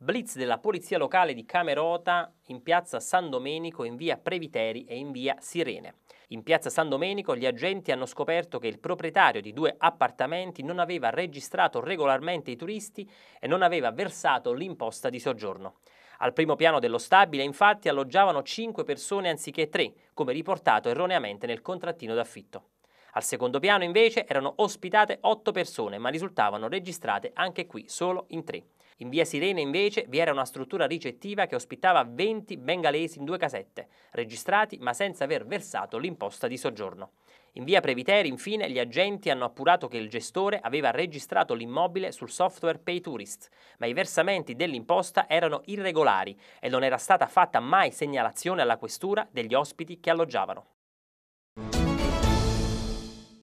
Blitz della Polizia Locale di Camerota in piazza San Domenico, in via Previteri e in via Sirene. In piazza San Domenico gli agenti hanno scoperto che il proprietario di due appartamenti non aveva registrato regolarmente i turisti e non aveva versato l'imposta di soggiorno. Al primo piano dello stabile infatti alloggiavano cinque persone anziché tre, come riportato erroneamente nel contrattino d'affitto. Al secondo piano invece erano ospitate 8 persone, ma risultavano registrate anche qui solo in 3. In via Sirene invece vi era una struttura ricettiva che ospitava 20 bengalesi in due casette, registrati ma senza aver versato l'imposta di soggiorno. In via Previteri, infine, gli agenti hanno appurato che il gestore aveva registrato l'immobile sul software PayTourist, ma i versamenti dell'imposta erano irregolari e non era stata fatta mai segnalazione alla questura degli ospiti che alloggiavano.